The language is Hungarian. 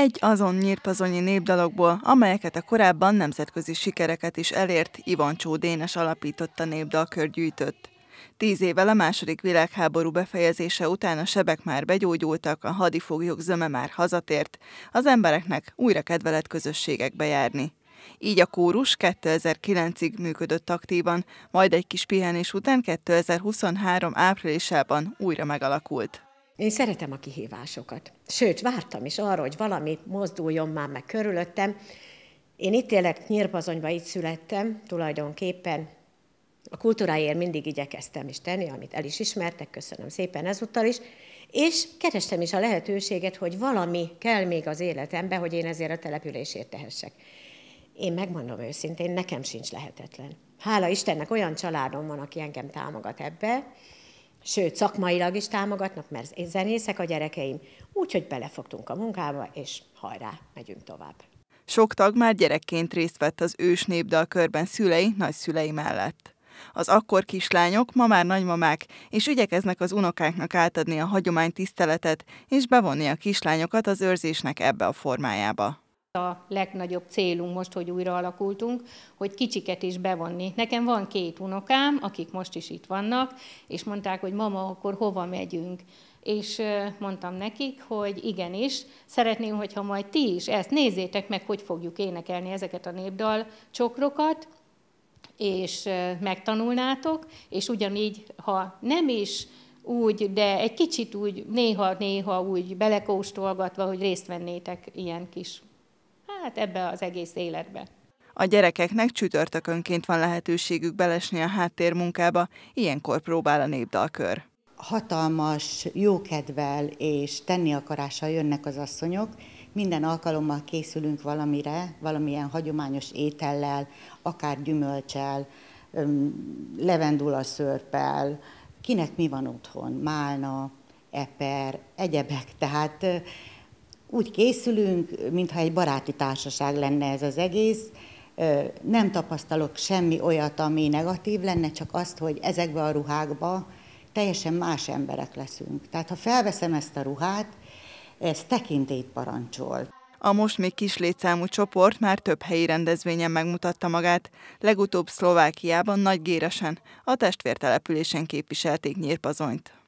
egy azon nyírpazonyi népdalokból, amelyeket a korábban nemzetközi sikereket is elért Ivancsó Dénes alapította népdalkör gyűjtött. Tíz évvel a második világháború befejezése után a sebek már begyógyultak, a hadifoglyok zöme már hazatért, az embereknek újra kedvelet közösségekbe járni. Így a kórus 2009-ig működött aktívan, majd egy kis pihenés után 2023 áprilisában újra megalakult. Én szeretem a kihívásokat. Sőt, vártam is arra, hogy valami mozduljon már meg körülöttem. Én itt élek Nyírbazonyba, itt születtem tulajdonképpen. A kultúráért mindig igyekeztem is tenni, amit el is ismertek, köszönöm szépen ezúttal is. És kerestem is a lehetőséget, hogy valami kell még az életembe, hogy én ezért a településért tehessek. Én megmondom őszintén, nekem sincs lehetetlen. Hála Istennek olyan családom van, aki engem támogat ebbe, sőt szakmailag is támogatnak, mert zenészek a gyerekeim, úgyhogy belefogtunk a munkába, és hajrá, megyünk tovább. Sok tag már gyerekként részt vett az ős népdal körben szülei, nagyszülei mellett. Az akkor kislányok ma már nagymamák, és ügyekeznek az unokáknak átadni a hagyomány tiszteletet, és bevonni a kislányokat az őrzésnek ebbe a formájába a legnagyobb célunk most, hogy újra alakultunk, hogy kicsiket is bevonni. Nekem van két unokám, akik most is itt vannak, és mondták, hogy mama, akkor hova megyünk? És mondtam nekik, hogy igenis, szeretném, hogyha majd ti is ezt nézzétek meg, hogy fogjuk énekelni ezeket a népdal csokrokat, és megtanulnátok, és ugyanígy, ha nem is úgy, de egy kicsit úgy, néha-néha úgy belekóstolgatva, hogy részt vennétek ilyen kis hát ebbe az egész életbe. A gyerekeknek csütörtökönként van lehetőségük belesni a háttérmunkába, ilyenkor próbál a népdalkör. Hatalmas jókedvel és tenni akarással jönnek az asszonyok, minden alkalommal készülünk valamire, valamilyen hagyományos étellel, akár gyümölcsel, levendula szörpel, kinek mi van otthon, málna, eper, egyebek, tehát úgy készülünk, mintha egy baráti társaság lenne ez az egész. Nem tapasztalok semmi olyat, ami negatív lenne, csak azt, hogy ezekbe a ruhákba teljesen más emberek leszünk. Tehát ha felveszem ezt a ruhát, ez tekintét parancsol. A most még kis létszámú csoport már több helyi rendezvényen megmutatta magát, legutóbb Szlovákiában Géresen, a testvértelepülésen képviselték nyírpazonyt.